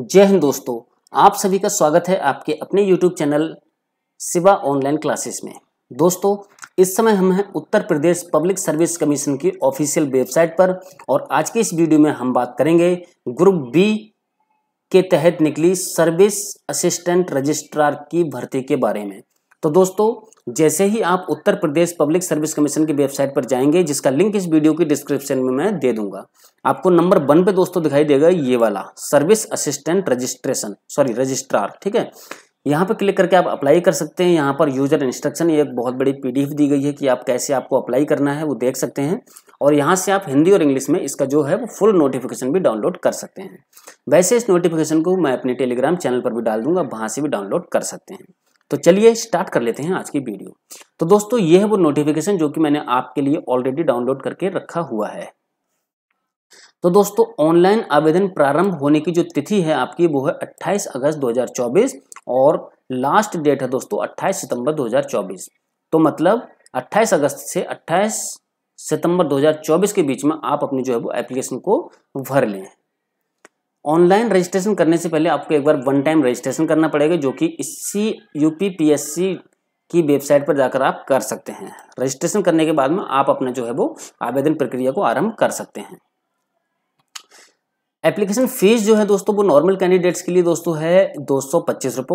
जय हिंद दोस्तों आप सभी का स्वागत है आपके अपने YouTube channel Siva online classes में दोस्तों इस समय हम हैं Uttar Pradesh public service commission की ऑफिशियल वेबसाइट पर और आज के इस वीडियो में हम बात करेंगे ग्रुप बी के तहत निकली सर्विस असिस्टेंट रजिस्ट्रार की भर्ती के बारे में तो दोस्तों जैसे ही आप Uttar Pradesh public service commission की वेबसाइट पर जाएंगे जिसका लिंक इस वीडियो की डिस्क्रिप्शन में मैं दे दूंगा आपको नंबर वन पे दोस्तों दिखाई देगा ये वाला service assistant registration sorry registrar ठीक है यहाँ पर क्लिक करके आप अप्लाई कर सकते हैं यहाँ पर यूजर इंस्ट्रक्शन एक बहुत बड़ी पीडीएफ दी गई है कि आप कैसे आपको अप्लाई करना है वो देख सकते हैं और यहाँ से आप हिंदी और इंग्लिश में इसका जो है वो फुल नोटिफिकेशन भी डाउनलोड कर सकते हैं वैसे इस नोटिफिकेशन को मैं अपने टेलीग्राम चैनल पर भी डाल दूंगा वहाँ से भी डाउनलोड कर सकते हैं तो चलिए स्टार्ट कर लेते हैं आज की वीडियो तो दोस्तों ये है वो नोटिफिकेशन जो कि मैंने आपके लिए ऑलरेडी डाउनलोड करके रखा हुआ है तो दोस्तों ऑनलाइन आवेदन प्रारंभ होने की जो तिथि है आपकी वो है 28 अगस्त 2024 और लास्ट डेट है दोस्तों 28 सितंबर 2024 तो मतलब 28 अगस्त से 28 सितंबर 2024 के बीच में आप अपनी जो है वो एप्लीकेशन को भर लें ऑनलाइन रजिस्ट्रेशन करने से पहले आपको एक बार वन टाइम रजिस्ट्रेशन करना पड़ेगा जो कि इसी यू की वेबसाइट पर जाकर आप कर सकते हैं रजिस्ट्रेशन करने के बाद में आप अपना जो है वो आवेदन प्रक्रिया को आरंभ कर सकते हैं एप्लीकेशन फीस जो है दोस्तों वो नॉर्मल कैंडिडेट्स के लिए दोस्तों है दो सौ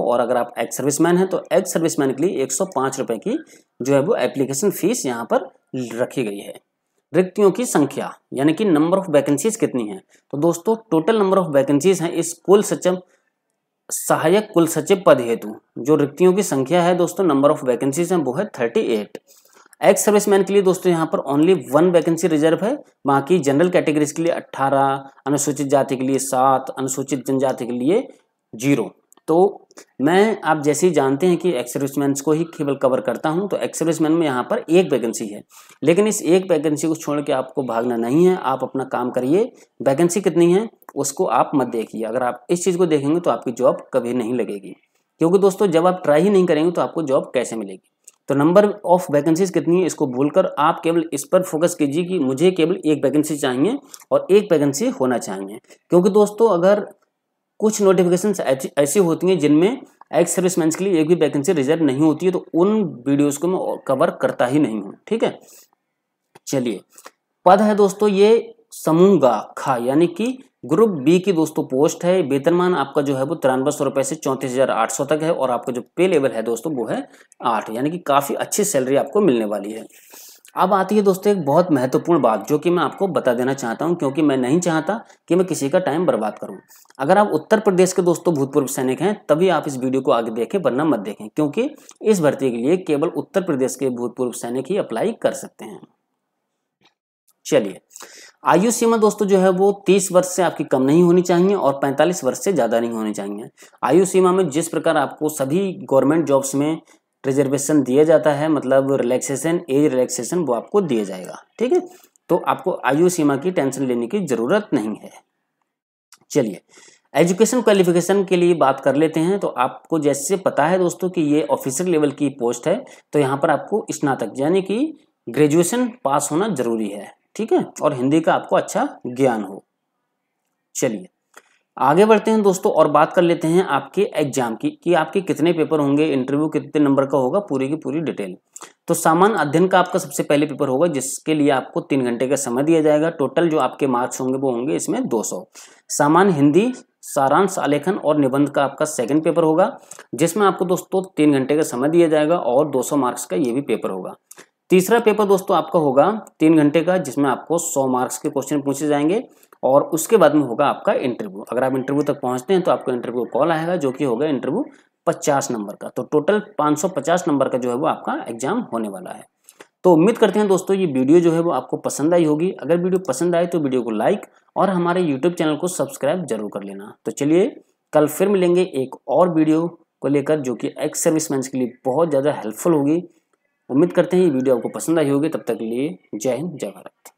और अगर आप एक्स सर्विसमैन हैं तो एक्स सर्विसमैन के लिए एक सौ की जो है वो एप्लीकेशन फीस यहाँ पर रखी गई है रिक्तियों की संख्या यानी कि नंबर ऑफ वैकेंसीज कितनी है तो दोस्तों टोटल नंबर ऑफ वैकेंसीज हैं इस कुल सचिव सहायक कुल सचिव पद हेतु जो रिक्तियों की संख्या है दोस्तों नंबर ऑफ वैकेंसीज हैं वो है थर्टी एट एक्स सर्विसमैन के लिए दोस्तों यहाँ पर ओनली वन वैकेंसी रिजर्व है बाकी जनरल कैटेगरीज के लिए अट्ठारह अनुसूचित जाति के लिए सात अनुसूचित जनजाति के लिए जीरो तो मैं आप जैसे ही जानते हैं कि एक्सर्विसमैन को ही केवल कवर करता हूं तो एक्सर्विसमैन में यहाँ पर एक वैकेंसी है लेकिन इस एक वैकेंसी को छोड़ के आपको भागना नहीं है आप अपना काम करिए वैकेंसी कितनी है उसको आप मत देखिए अगर आप इस चीज़ को देखेंगे तो आपकी जॉब कभी नहीं लगेगी क्योंकि दोस्तों जब आप ट्राई ही नहीं करेंगे तो आपको जॉब कैसे मिलेगी तो नंबर ऑफ वैकेंसीज कितनी है इसको भूलकर आप केवल इस पर फोकस कीजिए कि मुझे केवल एक वैकेंसी चाहिए और एक वैकेंसी होना चाहिए क्योंकि दोस्तों अगर कुछ नोटिफिकेशन ऐसी होती हैं जिनमें एक्स सर्विस के लिए एक भी वैकेंसी रिजर्व नहीं होती है तो उन वीडियोज़ को मैं कवर करता ही नहीं हूँ ठीक है चलिए पद है दोस्तों ये समूह गा खा यानी कि ग्रुप बी की दोस्तों पोस्ट है वेतनमान आपका जो है वो तिरानवे सौ रुपए से चौंतीस हज़ार आठ सौ तक है और आपका जो पे लेवल है दोस्तों वो है आठ यानी कि काफ़ी अच्छी सैलरी आपको मिलने वाली है अब आती है दोस्तों एक बहुत महत्वपूर्ण बात जो कि मैं आपको बता देना चाहता हूं क्योंकि मैं नहीं चाहता कि मैं किसी का टाइम बर्बाद करूं अगर आप उत्तर प्रदेश के दोस्तों भूतपूर्व सैनिक हैं तभी आप इस वीडियो को आगे देखें वरना मत देखें क्योंकि इस भर्ती के लिए केवल उत्तर प्रदेश के भूतपूर्व सैनिक ही अप्लाई कर सकते हैं चलिए आयु सीमा दोस्तों जो है वो 30 वर्ष से आपकी कम नहीं होनी चाहिए और 45 वर्ष से ज़्यादा नहीं होनी चाहिए आयु सीमा में जिस प्रकार आपको सभी गवर्नमेंट जॉब्स में रिजर्वेशन दिया जाता है मतलब रिलैक्सेशन एज रिलैक्सेशन वो आपको दिया जाएगा ठीक है तो आपको आयु सीमा की टेंशन लेने की जरूरत नहीं है चलिए एजुकेशन क्वालिफिकेशन के लिए बात कर लेते हैं तो आपको जैसे पता है दोस्तों कि ये ऑफिसर लेवल की पोस्ट है तो यहाँ पर आपको स्नातक यानी कि ग्रेजुएशन पास होना जरूरी है ठीक है और हिंदी का आपको अच्छा ज्ञान हो चलिए आगे बढ़ते हैं दोस्तों और बात कर लेते हैं आपके एग्जाम की कि आपके कितने पेपर होंगे इंटरव्यू कितने नंबर का होगा पूरी की पूरी डिटेल तो सामान्य अध्ययन का आपका सबसे पहले पेपर होगा जिसके लिए आपको तीन घंटे का समय दिया जाएगा टोटल जो आपके मार्क्स होंगे वो होंगे इसमें 200 सामान्य हिंदी सारांश आलेखन और निबंध का आपका सेकेंड पेपर होगा जिसमें आपको दोस्तों तीन घंटे का समय दिया जाएगा और दो मार्क्स का ये भी पेपर होगा तीसरा पेपर दोस्तों आपका होगा तीन घंटे का जिसमें आपको सौ मार्क्स के क्वेश्चन पूछे जाएंगे और उसके बाद में होगा आपका इंटरव्यू अगर आप इंटरव्यू तक पहुंचते हैं तो आपको इंटरव्यू कॉल आएगा जो कि होगा इंटरव्यू पचास नंबर का तो टोटल 550 नंबर का जो है वो आपका एग्जाम होने वाला है तो उम्मीद करते हैं दोस्तों ये वीडियो जो है वो आपको पसंद आई होगी अगर वीडियो पसंद आए तो वीडियो को लाइक और हमारे यूट्यूब चैनल को सब्सक्राइब जरूर कर लेना तो चलिए कल फिर मिलेंगे एक और वीडियो को लेकर जो कि एक्स सर्विस के लिए बहुत ज़्यादा हेल्पफुल होगी उम्मीद करते हैं ये वीडियो आपको पसंद आई होगी तब तक के लिए जय हिंद जय भारत